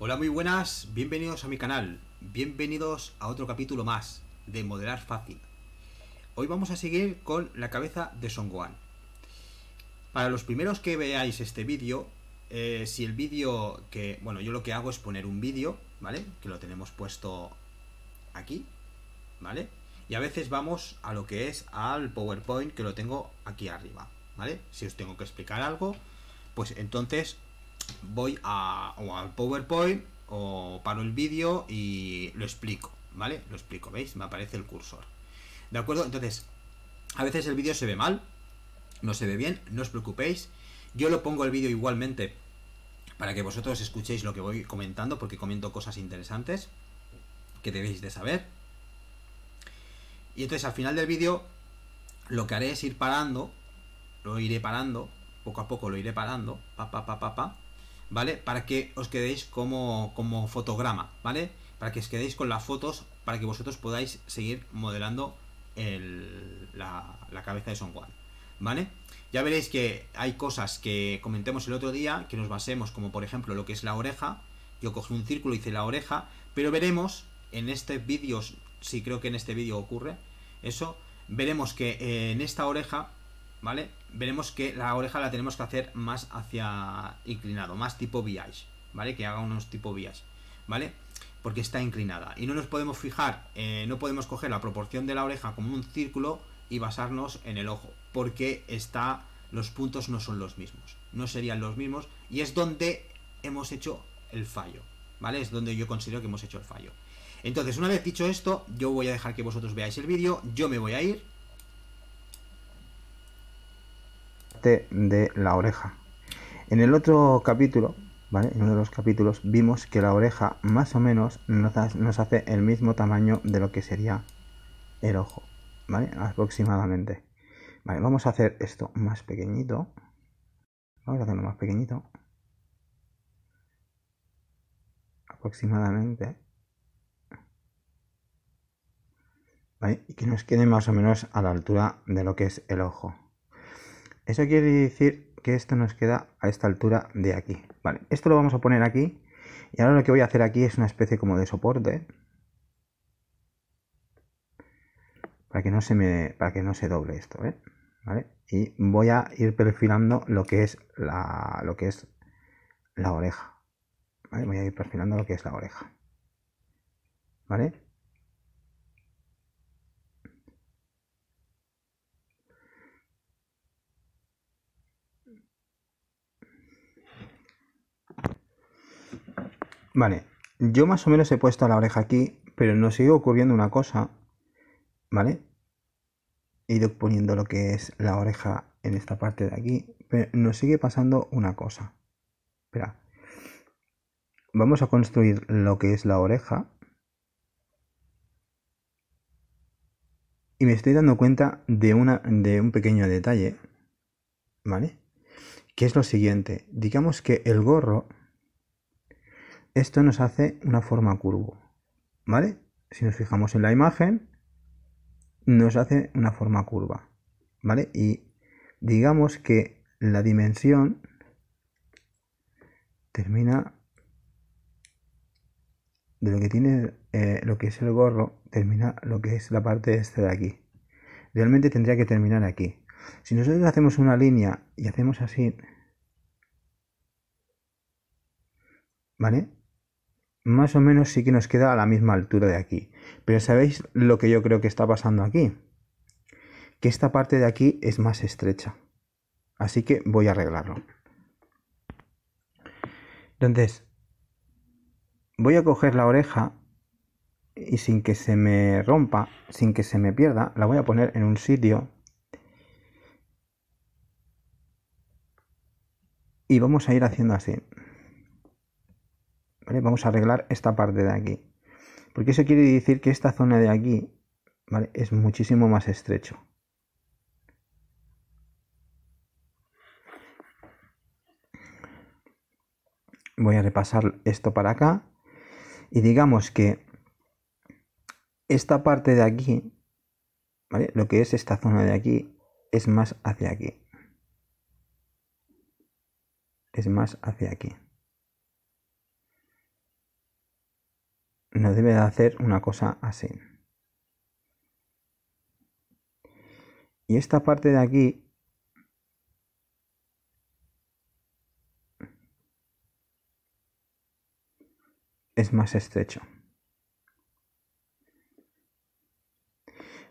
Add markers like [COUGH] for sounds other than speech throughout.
Hola, muy buenas, bienvenidos a mi canal, bienvenidos a otro capítulo más de Modelar Fácil. Hoy vamos a seguir con la cabeza de Son Para los primeros que veáis este vídeo, eh, si el vídeo que, bueno, yo lo que hago es poner un vídeo, ¿vale? Que lo tenemos puesto aquí, ¿vale? Y a veces vamos a lo que es al PowerPoint que lo tengo aquí arriba, ¿vale? Si os tengo que explicar algo, pues entonces voy a, o al PowerPoint o paro el vídeo y lo explico, ¿vale? Lo explico, ¿veis? Me aparece el cursor. ¿De acuerdo? Entonces, a veces el vídeo se ve mal, no se ve bien, no os preocupéis. Yo lo pongo el vídeo igualmente para que vosotros escuchéis lo que voy comentando, porque comento cosas interesantes que debéis de saber. Y entonces al final del vídeo lo que haré es ir parando, lo iré parando, poco a poco lo iré parando, pa, pa, pa, pa, pa, ¿vale? Para que os quedéis como, como fotograma, ¿vale? Para que os quedéis con las fotos, para que vosotros podáis seguir modelando el, la, la, cabeza de Son Juan, ¿vale? Ya veréis que hay cosas que comentemos el otro día, que nos basemos, como por ejemplo lo que es la oreja. Yo cogí un círculo y hice la oreja, pero veremos en este vídeo, si creo que en este vídeo ocurre eso, veremos que eh, en esta oreja, ¿vale? veremos que la oreja la tenemos que hacer más hacia inclinado, más tipo viage, ¿vale? Que haga unos tipo viage, ¿vale? Porque está inclinada. Y no nos podemos fijar, eh, no podemos coger la proporción de la oreja como un círculo y basarnos en el ojo, porque está, los puntos no son los mismos, no serían los mismos, y es donde hemos hecho el fallo, ¿vale? Es donde yo considero que hemos hecho el fallo. Entonces, una vez dicho esto, yo voy a dejar que vosotros veáis el vídeo, yo me voy a ir, de la oreja. En el otro capítulo, En uno de los capítulos vimos que la oreja más o menos nos, hace el mismo tamaño de lo que sería el ojo, ¿vale? Aproximadamente. vamos a hacer esto más pequeñito. Vamos a hacerlo más pequeñito. Aproximadamente. Y que nos quede más o menos a la altura de lo que es el ojo. Eso quiere decir que esto nos queda a esta altura de aquí. Vale, esto lo vamos a poner aquí. Y ahora lo que voy a hacer aquí es una especie como de soporte. Para que no se me. Para que no se doble esto, ¿eh? ¿Vale? Y voy a ir perfilando lo que es la. lo que es la oreja. Voy a ir perfilando lo que es la oreja. ¿Vale? Vale, yo más o menos he puesto la oreja aquí, pero nos sigue ocurriendo una cosa, ¿vale? He ido poniendo lo que es la oreja en esta parte de aquí, pero nos sigue pasando una cosa. Espera. Vamos a construir lo que es la oreja. Y me estoy dando cuenta de, una, de un pequeño detalle, ¿vale? Que es lo siguiente. Digamos que el gorro esto nos hace una forma curvo, ¿vale? Si nos fijamos en la imagen, nos hace una forma curva, ¿vale? Y digamos que la dimensión termina de lo que tiene eh, lo que es el gorro, termina lo que es la parte este de aquí. Realmente tendría que terminar aquí. Si nosotros hacemos una línea y hacemos así, ¿vale? más o menos sí que nos queda a la misma altura de aquí. Pero ¿sabéis lo que yo creo que está pasando aquí? Que esta parte de aquí es más estrecha. Así que voy a arreglarlo. Entonces, voy a coger la oreja y sin que se me rompa, sin que se me pierda, la voy a poner en un sitio y vamos a ir haciendo así. Vamos a arreglar esta parte de aquí. Porque eso quiere decir que esta zona de aquí, Es muchísimo más estrecho. Voy a repasar esto para acá. Y digamos que esta parte de aquí, Lo que es esta zona de aquí es más hacia aquí. Es más hacia aquí. no debe de hacer una cosa así. Y esta parte de aquí es más estrecho.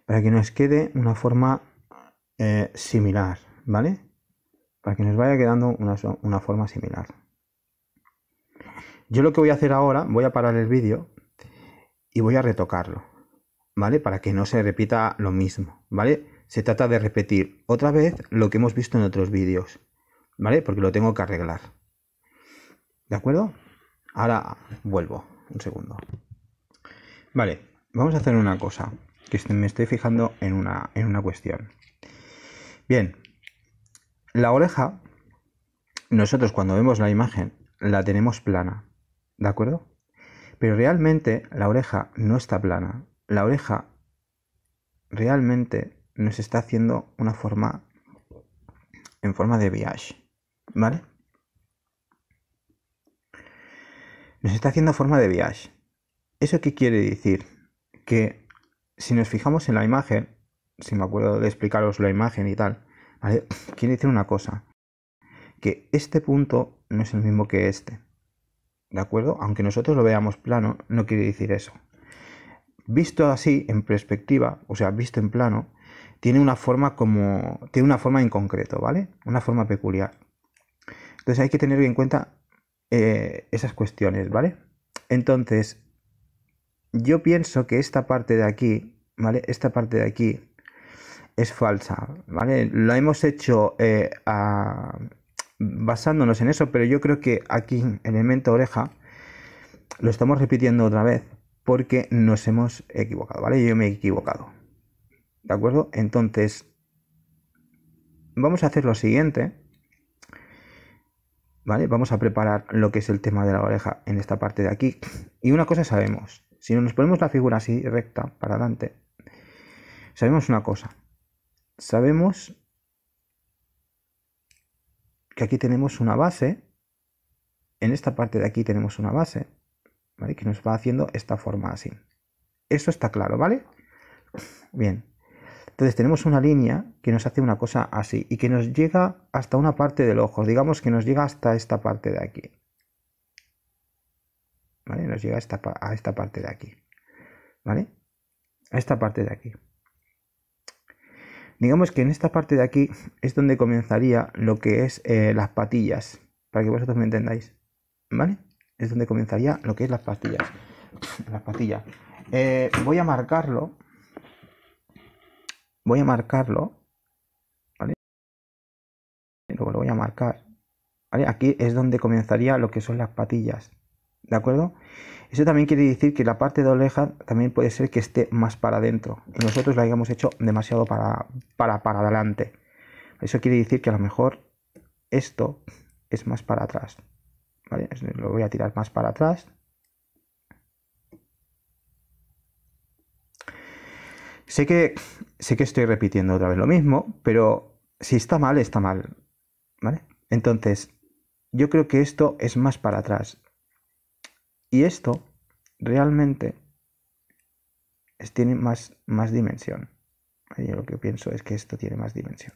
Para que nos quede una forma eh, similar, ¿vale? Para que nos vaya quedando una, una forma similar. Yo lo que voy a hacer ahora, voy a parar el vídeo y voy a retocarlo, ¿vale? Para que no se repita lo mismo, ¿vale? Se trata de repetir otra vez lo que hemos visto en otros vídeos, ¿vale? Porque lo tengo que arreglar. ¿De acuerdo? Ahora vuelvo, un segundo. Vale, vamos a hacer una cosa, que me estoy fijando en una, en una cuestión. Bien, la oreja, nosotros cuando vemos la imagen, la tenemos plana, ¿de acuerdo? Pero realmente la oreja no está plana. La oreja realmente nos está haciendo una forma en forma de viaje. ¿Vale? Nos está haciendo forma de viaje. ¿Eso qué quiere decir? Que si nos fijamos en la imagen, si me acuerdo de explicaros la imagen y tal, ¿vale? [SNIFFS] quiere decir una cosa. Que este punto no es el mismo que este. ¿de acuerdo? Aunque nosotros lo veamos plano, no quiere decir eso. Visto así, en perspectiva, o sea, visto en plano, tiene una forma como. tiene una forma en concreto, ¿vale? Una forma peculiar. Entonces hay que tener en cuenta eh, esas cuestiones, ¿vale? Entonces, yo pienso que esta parte de aquí, ¿vale? Esta parte de aquí es falsa, ¿vale? Lo hemos hecho eh, a, basándonos en eso, pero yo creo que aquí en el mente oreja lo estamos repitiendo otra vez porque nos hemos equivocado, ¿vale? Yo me he equivocado. ¿De acuerdo? Entonces, vamos a hacer lo siguiente. ¿Vale? Vamos a preparar lo que es el tema de la oreja en esta parte de aquí. Y una cosa sabemos, si nos ponemos la figura así recta para adelante, sabemos una cosa. Sabemos que aquí tenemos una base, en esta parte de aquí tenemos una base, ¿vale? Que nos va haciendo esta forma así. Esto está claro, ¿vale? Bien. Entonces tenemos una línea que nos hace una cosa así y que nos llega hasta una parte del ojo, digamos que nos llega hasta esta parte de aquí. ¿Vale? Nos llega a esta, a esta parte de aquí. ¿Vale? A esta parte de aquí. Digamos que en esta parte de aquí es donde comenzaría lo que es eh, las patillas, para que vosotros me entendáis. ¿Vale? Es donde comenzaría lo que es las patillas. [SNIFFS] las patillas. Eh, voy a marcarlo. Voy a marcarlo. ¿Vale? lo voy a marcar. Aquí es donde comenzaría lo que son las patillas. ¿De acuerdo? Eso también quiere decir que la parte de oreja también puede ser que esté más para adentro. Y nosotros la hayamos hecho demasiado para, para, adelante. Eso quiere decir que a lo mejor esto es más para atrás. Lo voy a tirar más para atrás. Sé que, sé que estoy repitiendo otra vez lo mismo, pero si está mal, está mal. ¿Vale? Entonces, yo creo que esto es más para atrás. Y esto realmente tiene más, más dimensión. Yo lo que pienso es que esto tiene más dimensión.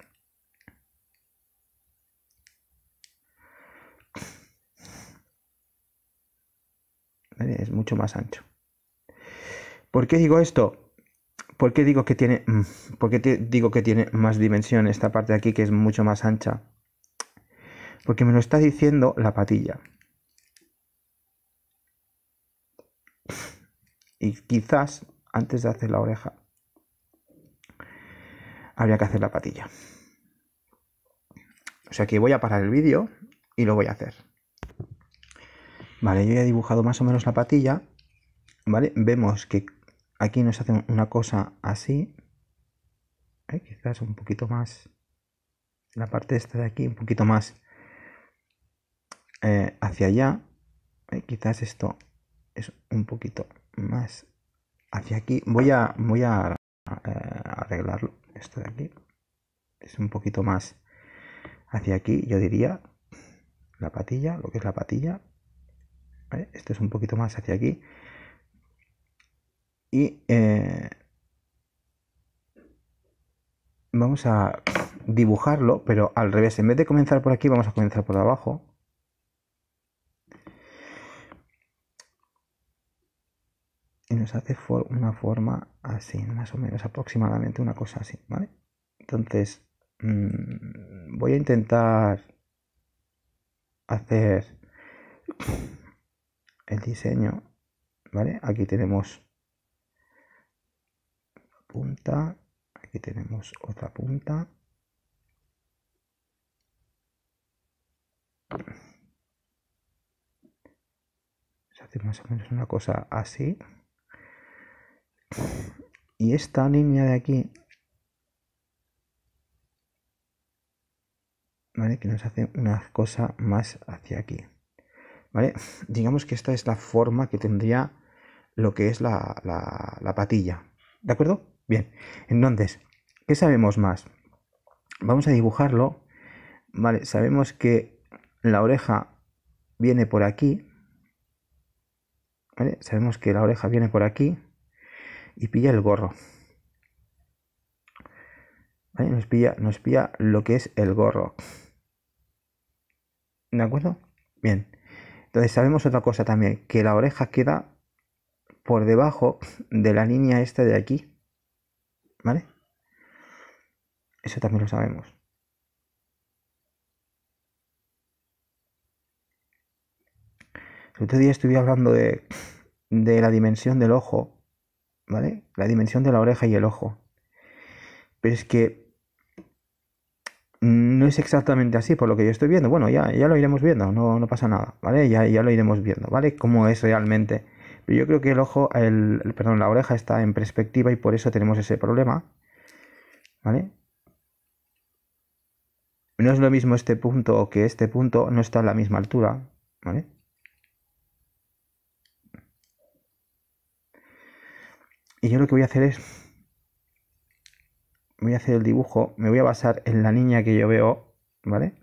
Es mucho más ancho. ¿Por qué digo esto? ¿Por qué digo que tiene, mm, digo que tiene más dimensión esta parte de aquí que es mucho más ancha? Porque me lo está diciendo la patilla. y quizás antes de hacer la oreja habría que hacer la patilla. O sea que voy a parar el vídeo y lo voy a hacer. Vale, yo ya he dibujado más o menos la patilla. Vale, vemos que aquí nos hacen una cosa así. ¿eh? quizás un poquito más. La parte esta de aquí, un poquito más eh, hacia allá. ¿eh? quizás esto es un poquito más hacia aquí. Voy a, voy a, eh, arreglarlo, esto de aquí. Es un poquito más hacia aquí, yo diría, la patilla, lo que es la patilla. Esto es un poquito más hacia aquí. Y eh, vamos a dibujarlo, pero al revés. En vez de comenzar por aquí, vamos a comenzar por abajo. y nos hace una forma así, más o menos aproximadamente una cosa así, ¿vale? Entonces, mm, voy a intentar hacer el diseño, ¿vale? Aquí tenemos punta, aquí tenemos otra punta. Se hace más o menos una cosa así y esta línea de aquí, ¿vale? Que nos hace una cosa más hacia aquí, ¿vale? Digamos que esta es la forma que tendría lo que es la, patilla, ¿de acuerdo? Bien, entonces, ¿qué sabemos más? Vamos a dibujarlo, ¿vale? Sabemos que la oreja viene por aquí, ¿vale? Sabemos que la oreja viene por aquí, y pilla el gorro. ¿Vale? Nos, pilla, nos pilla lo que es el gorro. ¿De acuerdo? Bien. Entonces sabemos otra cosa también, que la oreja queda por debajo de la línea esta de aquí. ¿Vale? Eso también lo sabemos. El otro día estuve hablando de, de la dimensión del ojo ¿vale? La dimensión de la oreja y el ojo. Pero es que no es exactamente así por lo que yo estoy viendo. Bueno, ya, ya lo iremos viendo, no, no pasa nada, ¿vale? Ya, ya lo iremos viendo, ¿vale? Cómo es realmente. Pero yo creo que el ojo, el, perdón, la oreja está en perspectiva y por eso tenemos ese problema, ¿vale? No es lo mismo este punto que este punto, no está a la misma altura, ¿vale? Y yo lo que voy a hacer es, voy a hacer el dibujo, me voy a basar en la niña que yo veo, ¿vale?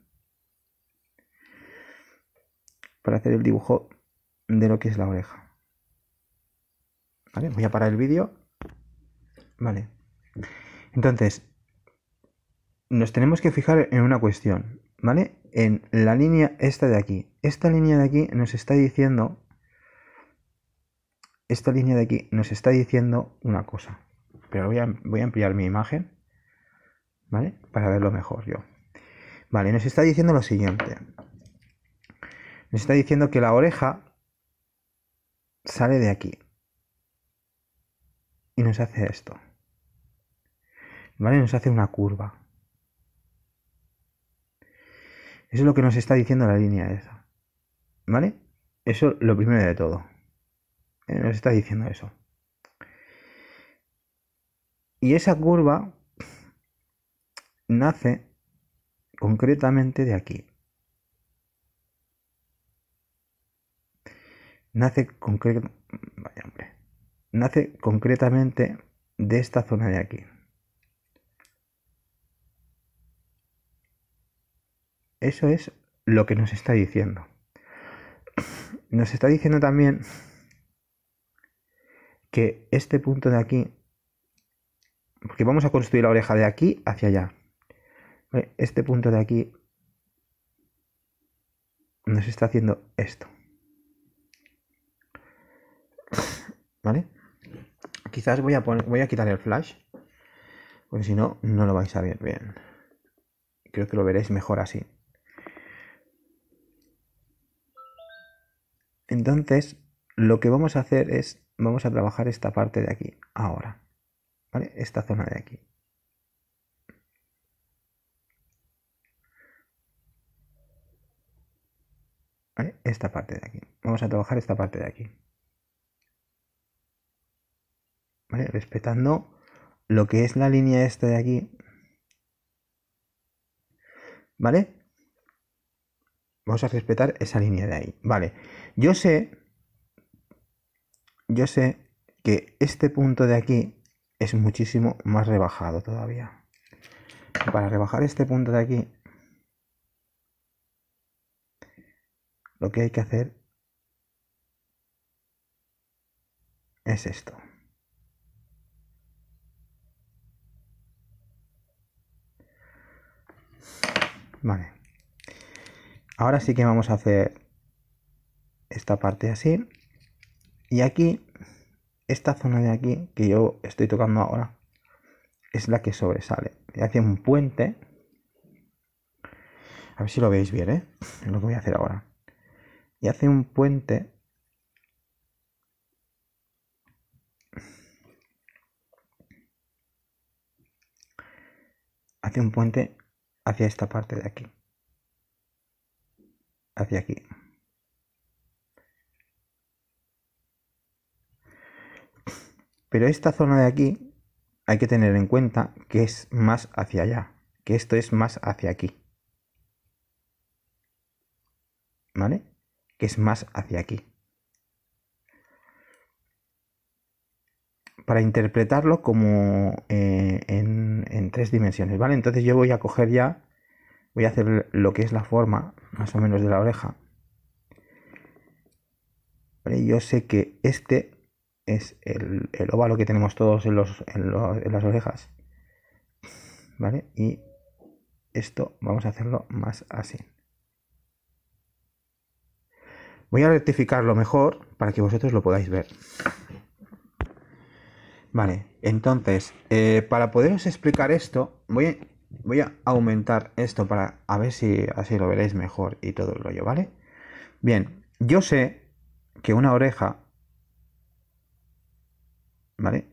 Para hacer el dibujo de lo que es la oreja. ¿Vale? Voy a parar el vídeo. Vale. Entonces, nos tenemos que fijar en una cuestión, ¿vale? En la línea esta de aquí. Esta línea de aquí nos está diciendo esta línea de aquí nos está diciendo una cosa. Pero voy a, ampliar mi imagen, ¿vale? Para verlo mejor yo. Vale, nos está diciendo lo siguiente. Nos está diciendo que la oreja sale de aquí. Y nos hace esto. ¿Vale? Nos hace una curva. Eso es lo que nos está diciendo la línea esa. ¿Vale? Eso lo primero de todo. Eh, nos está diciendo eso. Y esa curva nace concretamente de aquí. Nace, concre... Vaya, hombre. nace concretamente de esta zona de aquí. Eso es lo que nos está diciendo. Nos está diciendo también que este punto de aquí, porque vamos a construir la oreja de aquí hacia allá. Este punto de aquí nos está haciendo esto. ¿Vale? Quizás voy a, voy a quitar el flash, porque si no, no lo vais a ver bien. Creo que lo veréis mejor así. Entonces, lo que vamos a hacer es vamos a trabajar esta parte de aquí, ahora, ¿vale? Esta zona de aquí. ¿Vale? Esta parte de aquí. Vamos a trabajar esta parte de aquí. ¿Vale? Respetando lo que es la línea esta de aquí. ¿Vale? Vamos a respetar esa línea de ahí. Vale. Yo sé yo sé que este punto de aquí es muchísimo más rebajado todavía. Para rebajar este punto de aquí, lo que hay que hacer es esto. Vale. Ahora sí que vamos a hacer esta parte así. Y aquí, esta zona de aquí que yo estoy tocando ahora, es la que sobresale. Y hace un puente. A ver si lo veis bien, ¿eh? Es lo que voy a hacer ahora. Y hace un puente. Hace un puente hacia esta parte de aquí. Hacia aquí. Pero esta zona de aquí hay que tener en cuenta que es más hacia allá, que esto es más hacia aquí. ¿Vale? Que es más hacia aquí. Para interpretarlo como eh, en, en tres dimensiones, ¿vale? Entonces yo voy a coger ya, voy a hacer lo que es la forma más o menos de la oreja. Yo sé que este es el, óvalo que tenemos todos en, las orejas. ¿Vale? Y esto vamos a hacerlo más así. Voy a rectificarlo mejor para que vosotros lo podáis ver. Vale, entonces, eh, para poderos explicar esto, voy a, voy a aumentar esto para a ver si así lo veréis mejor y todo el rollo, ¿vale? Bien, yo sé que una oreja ¿vale?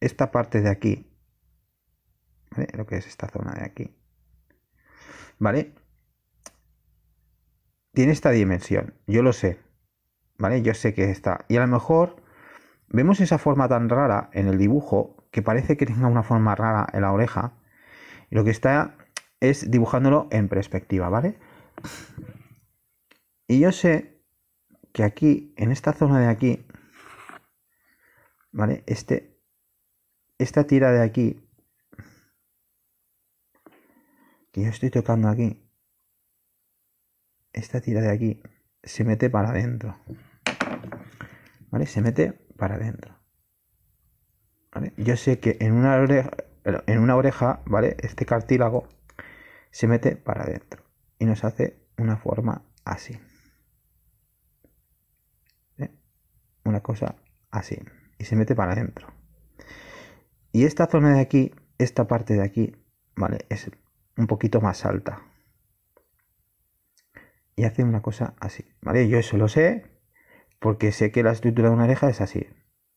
Esta parte de aquí, ¿vale? Lo que es esta zona de aquí, ¿vale? Tiene esta dimensión, yo lo sé, ¿vale? Yo sé que está. Y a lo mejor vemos esa forma tan rara en el dibujo que parece que tenga una forma rara en la oreja. lo que está es dibujándolo en perspectiva, ¿vale? Y yo sé que aquí, en esta zona de aquí, ¿vale? Este, esta tira de aquí, que yo estoy tocando aquí, esta tira de aquí se mete para adentro, ¿vale? Se mete para adentro. ¿Vale? Yo sé que en una oreja, en una oreja, ¿vale? Este cartílago se mete para adentro y nos hace una forma así. ¿eh? Una cosa así y se mete para adentro. Y esta zona de aquí, esta parte de aquí, vale, es un poquito más alta. Y hace una cosa así, ¿vale? Yo eso lo sé porque sé que la estructura de una oreja es así,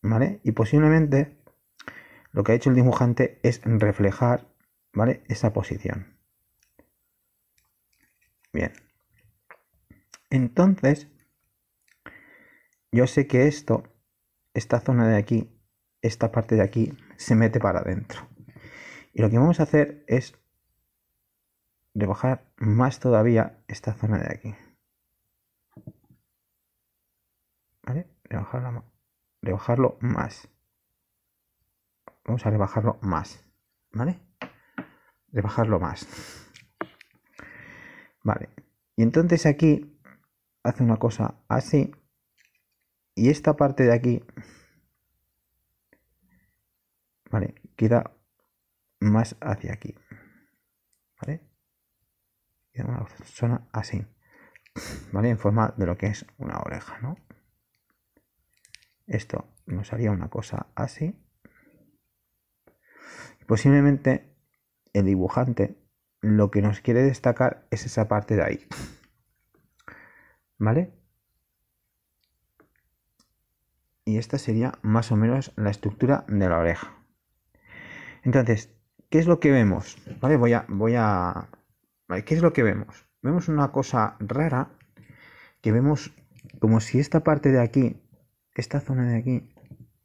¿vale? Y posiblemente lo que ha hecho el dibujante es reflejar, ¿vale? Esa posición. Bien. Entonces, yo sé que esto esta zona de aquí, esta parte de aquí, se mete para adentro. Y lo que vamos a hacer es rebajar más todavía esta zona de aquí. ¿Vale? Rebajarlo, más. Vamos a rebajarlo más. ¿Vale? Rebajarlo más. Vale. Y entonces aquí hace una cosa así y esta parte de aquí, vale, queda más hacia aquí, vale. Queda una zona así, vale, en forma de lo que es una oreja, ¿no? Esto nos haría una cosa así. Posiblemente el dibujante lo que nos quiere destacar es esa parte de ahí. ¿Vale? y esta sería más o menos la estructura de la oreja. Entonces, ¿qué es lo que vemos? Vale, voy a, voy a... ¿Qué es lo que vemos? Vemos una cosa rara que vemos como si esta parte de aquí, esta zona de aquí,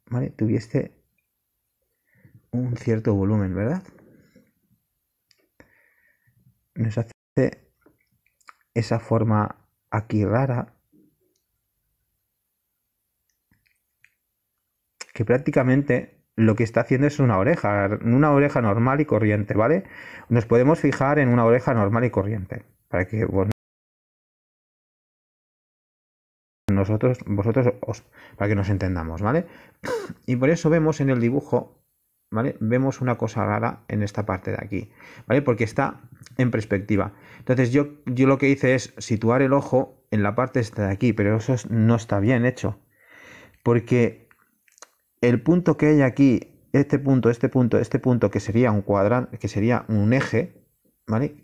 ¿vale? Tuviese un cierto volumen, ¿verdad? Nos hace esa forma aquí rara que prácticamente lo que está haciendo es una oreja, una oreja normal y corriente, ¿vale? Nos podemos fijar en una oreja normal y corriente, para que nosotros, vosotros, os, para que nos entendamos, ¿vale? Y por eso vemos en el dibujo, ¿vale? Vemos una cosa rara en esta parte de aquí, ¿vale? Porque está en perspectiva. Entonces yo, yo lo que hice es situar el ojo en la parte esta de aquí, pero eso no está bien hecho, porque el punto que hay aquí, este punto, este punto, este punto, que sería un cuadrante, que sería un eje, ¿vale?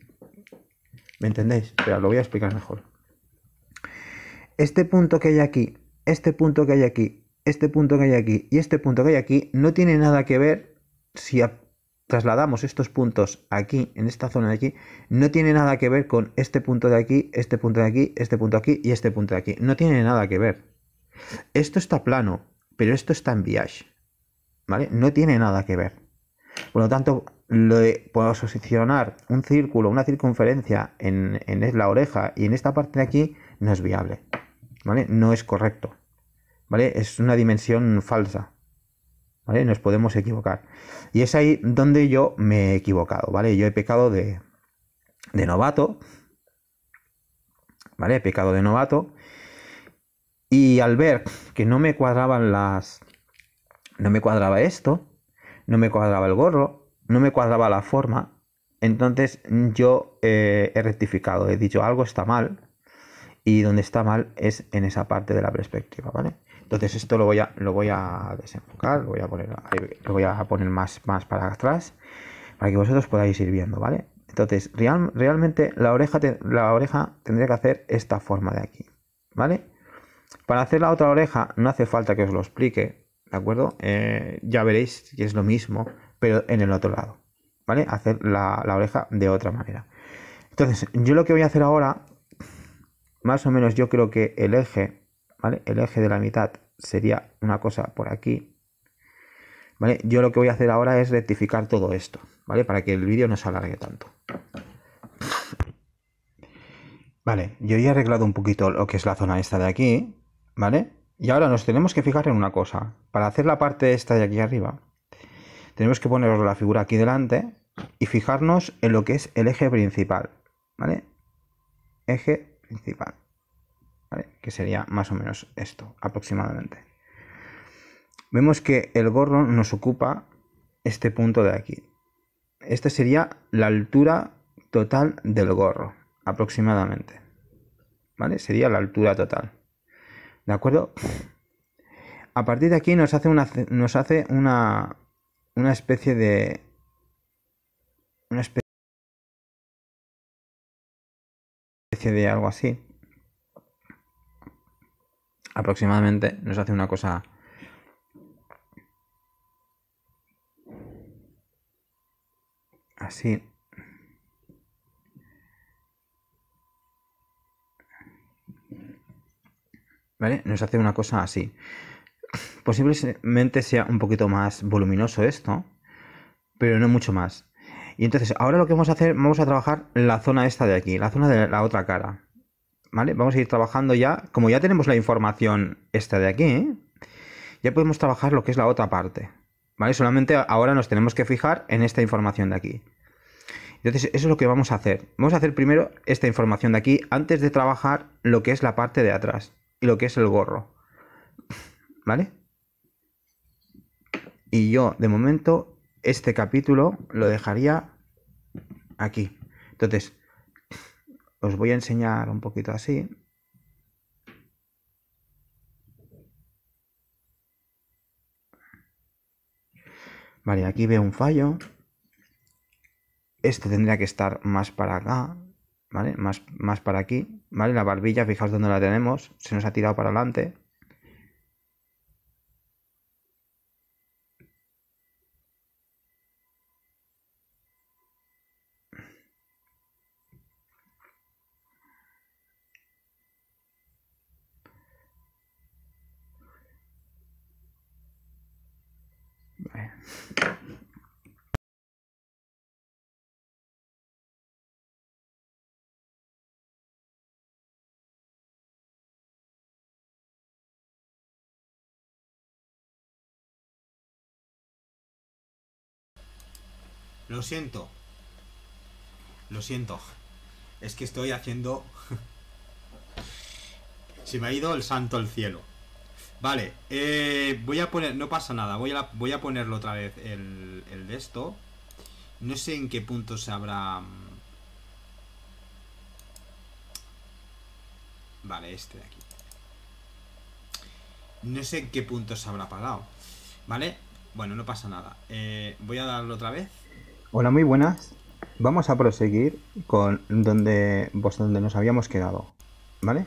¿Me entendéis? Pero lo voy a explicar mejor. Este punto que hay aquí, este punto que hay aquí, este punto que hay aquí y este punto que hay aquí no tiene nada que ver si trasladamos estos puntos aquí, en esta zona de aquí, no tiene nada que ver con este punto de aquí, este punto de aquí, este punto aquí y este punto de aquí. No tiene nada que ver. Esto está plano, pero esto está en Viage, ¿vale? No tiene nada que ver. Por lo tanto, lo de posicionar un círculo, una circunferencia en, la oreja y en esta parte de aquí no es viable, ¿vale? No es correcto, ¿vale? Es una dimensión falsa, ¿vale? Nos podemos equivocar. Y es ahí donde yo me he equivocado, ¿vale? Yo he pecado de, de novato, ¿vale? He pecado de novato y al ver que no me cuadraban las... No me cuadraba esto, no me cuadraba el gorro, no me cuadraba la forma, entonces yo eh, he rectificado, he dicho algo está mal y donde está mal es en esa parte de la perspectiva, ¿vale? Entonces esto lo voy a, lo voy a desenfocar, lo voy a poner, lo voy a poner más, más para atrás para que vosotros podáis ir viendo, ¿vale? Entonces, realmente la oreja, la oreja tendría que hacer esta forma de aquí, ¿vale? Para hacer la otra oreja no hace falta que os lo explique, ¿de acuerdo? Eh, ya veréis que es lo mismo, pero en el otro lado, ¿vale? Hacer la, la oreja de otra manera. Entonces, yo lo que voy a hacer ahora, más o menos yo creo que el eje, ¿vale? El eje de la mitad sería una cosa por aquí, ¿vale? Yo lo que voy a hacer ahora es rectificar todo esto, ¿vale? Para que el vídeo no se alargue tanto. Vale, yo ya he arreglado un poquito lo que es la zona esta de aquí, ¿Vale? Y ahora nos tenemos que fijar en una cosa. Para hacer la parte esta de aquí arriba, tenemos que ponernos la figura aquí delante y fijarnos en lo que es el eje principal. ¿Vale? Eje principal. ¿Vale? Que sería más o menos esto, aproximadamente. Vemos que el gorro nos ocupa este punto de aquí. Esta sería la altura total del gorro, aproximadamente. ¿Vale? Sería la altura total. ¿De acuerdo? A partir de aquí nos hace una, nos hace una, una especie de... Una especie de algo así. Aproximadamente nos hace una cosa... Así. Nos hace una cosa así. Posiblemente sea un poquito más voluminoso esto, pero no mucho más. Y entonces, ahora lo que vamos a hacer, vamos a trabajar la zona esta de aquí, la zona de la otra cara. ¿Vale? Vamos a ir trabajando ya, como ya tenemos la información esta de aquí, ya podemos trabajar lo que es la otra parte. ¿Vale? Solamente ahora nos tenemos que fijar en esta información de aquí. Entonces, eso es lo que vamos a hacer. Vamos a hacer primero esta información de aquí antes de trabajar lo que es la parte de atrás lo que es el gorro. ¿Vale? Y yo, de momento, este capítulo lo dejaría aquí. Entonces, os voy a enseñar un poquito así. Vale, aquí veo un fallo. este tendría que estar más para acá, ¿vale? Más, más para aquí. ¿vale? La barbilla, fijaos dónde la tenemos, se nos ha tirado para adelante. Lo siento. Lo siento. Es que estoy haciendo... [LAUGHS] Se me ha ido el santo al cielo. Vale, eh, voy a poner... No pasa nada, voy a, voy a ponerlo otra vez el, de esto. No sé en qué punto se habrá... Mm, vale, este de aquí. No sé en qué punto se habrá apagado. ¿Vale? Bueno, no pasa nada. Eh, voy a darlo otra vez. Hola, muy buenas. Vamos a proseguir con donde, pues, donde nos habíamos quedado, ¿vale?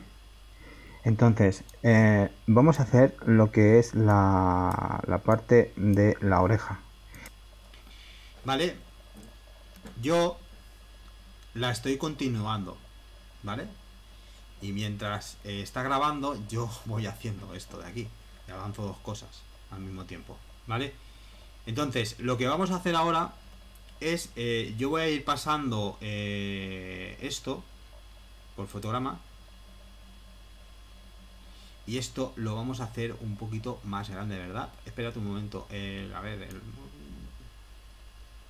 Entonces, eh, vamos a hacer lo que es la, la parte de la oreja. ¿Vale? Yo la estoy continuando, ¿vale? Y mientras eh, está grabando, yo [LAUGHS] voy haciendo esto de aquí. Y avanzo dos cosas al mismo tiempo, ¿vale? Entonces, lo que vamos a hacer ahora es, eh, yo voy a ir pasando eh, esto por fotograma y esto lo vamos a hacer un poquito más grande, ¿verdad? Espérate un momento, a ver,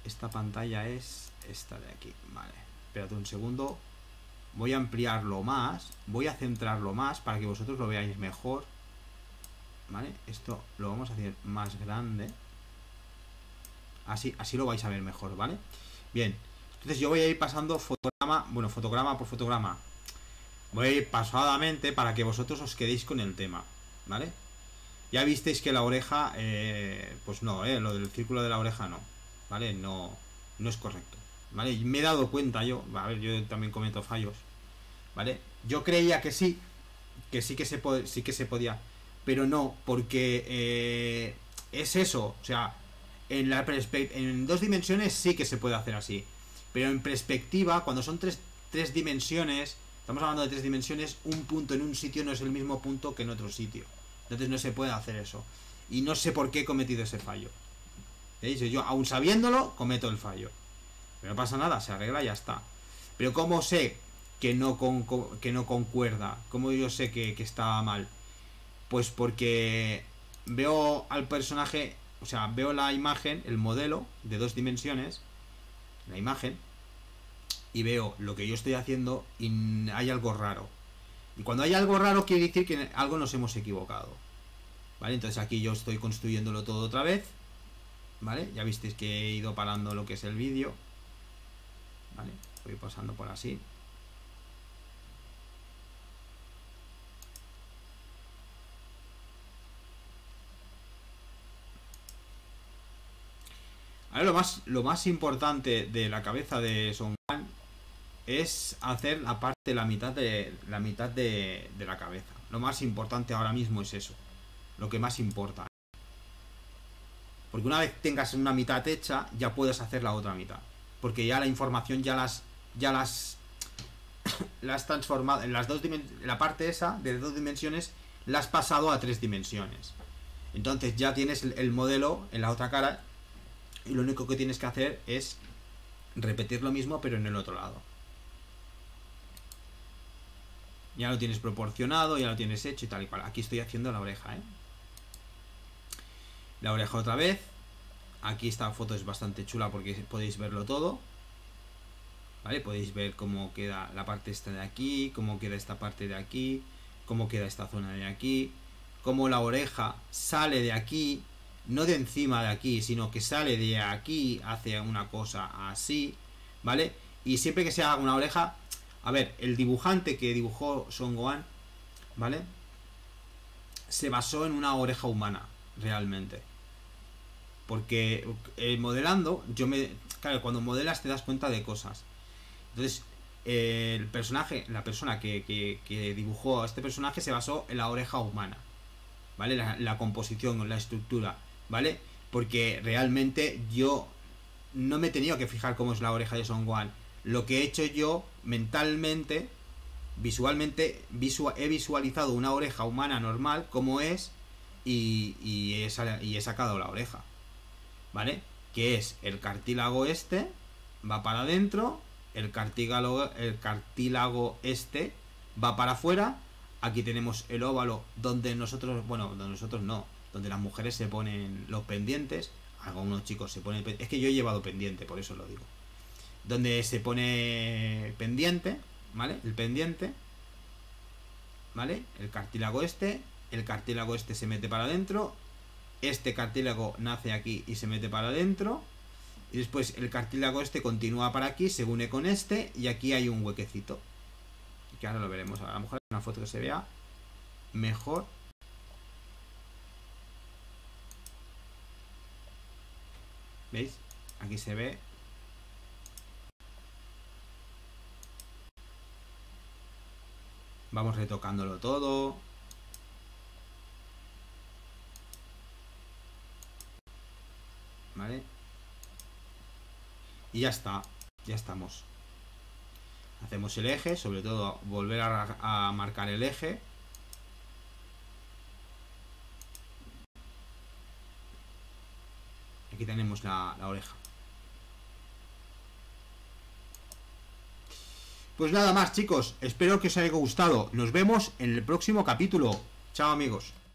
esta pantalla es esta de aquí, vale, espérate un segundo, voy a ampliarlo más, voy a centrarlo más para que vosotros lo veáis mejor, ¿vale? Esto lo vamos a hacer más grande. Así, así lo vais a ver mejor, ¿vale? Bien, entonces yo voy a ir pasando fotograma, bueno, fotograma por fotograma. Voy a ir pasadamente para que vosotros os quedéis con el tema, ¿vale? Ya visteis que la oreja, eh, pues no, eh, lo del círculo de la oreja no, ¿vale? No, no es correcto, ¿vale? Y me he dado cuenta yo, a ver, yo también comento fallos, ¿vale? Yo creía que sí, que sí que se, sí que se podía, pero no, porque eh, es eso, o sea, en, la en dos dimensiones sí que se puede hacer así. Pero en perspectiva, cuando son tres, dimensiones, estamos hablando de tres dimensiones, un punto en un sitio no es el mismo punto que en otro sitio. Entonces no se puede hacer eso. Y no sé por qué he cometido ese fallo. ¿Veis? Yo, aún sabiéndolo, cometo el fallo. Pero no pasa nada, se arregla y ya está. Pero ¿cómo sé que no, que no concuerda? ¿Cómo yo sé que, que está mal? Pues porque veo al personaje o sea, veo la imagen, el modelo de dos dimensiones, la imagen, y veo lo que yo estoy haciendo y hay algo raro. Y cuando hay algo raro quiere decir que algo nos hemos equivocado. ¿Vale? Entonces aquí yo estoy construyéndolo todo otra vez. ¿Vale? Ya visteis que he ido parando lo que es el vídeo. ¿Vale? Voy pasando por así. lo más, lo más importante de la cabeza de Son es hacer la parte, la mitad de la mitad de, la cabeza. Lo más importante ahora mismo es eso. Lo que más importa. Porque una vez tengas una mitad hecha, ya puedes hacer la otra mitad. Porque ya la información ya las. ya las. [COUGHS] las transformado. En las dos La parte esa de dos dimensiones la has pasado a tres dimensiones. Entonces ya tienes el modelo en la otra cara y lo único que tienes que hacer es repetir lo mismo pero en el otro lado. Ya lo tienes proporcionado, ya lo tienes hecho y tal y cual. Aquí estoy haciendo la oreja, ¿eh? La oreja otra vez. Aquí esta foto es bastante chula porque podéis verlo todo. ¿Vale? Podéis ver cómo queda la parte esta de aquí, cómo queda esta parte de aquí, cómo queda esta zona de aquí, cómo la oreja sale de aquí no de encima de aquí, sino que sale de aquí hacia una cosa así, ¿vale? Y siempre que se haga una oreja, a ver, el dibujante que dibujó Son Gohan, ¿vale? Se basó en una oreja humana, realmente. Porque eh, modelando, yo me... Claro, cuando modelas te das cuenta de cosas. Entonces, el personaje, la persona que, que, dibujó a este personaje se basó en la oreja humana. ¿Vale? la composición, la estructura. ¿vale? Porque realmente yo no me he tenido que fijar cómo es la oreja de Son Juan Lo que he hecho yo mentalmente, visualmente, he visualizado una oreja humana normal como es y, y, he, sacado la oreja. ¿Vale? Que es el cartílago este, va para adentro, el cartílago, el cartílago este va para afuera. Aquí tenemos el óvalo donde nosotros, bueno, donde nosotros no, donde las mujeres se ponen los pendientes, algunos chicos se ponen... Es que yo he llevado pendiente, por eso lo digo. Donde se pone pendiente, ¿vale? El pendiente, ¿vale? El cartílago este, el cartílago este se mete para adentro, este cartílago nace aquí y se mete para adentro, y después el cartílago este continúa para aquí, se une con este, y aquí hay un huequecito. Que ahora lo veremos. A lo mejor una foto que se vea mejor. ¿Veis? Aquí se ve. Vamos retocándolo todo. ¿Vale? Y ya está. Ya estamos. Hacemos el eje, sobre todo volver a, marcar el eje. Aquí tenemos la, oreja. Pues nada más, chicos. Espero que os haya gustado. Nos vemos en el próximo capítulo. Chao, amigos.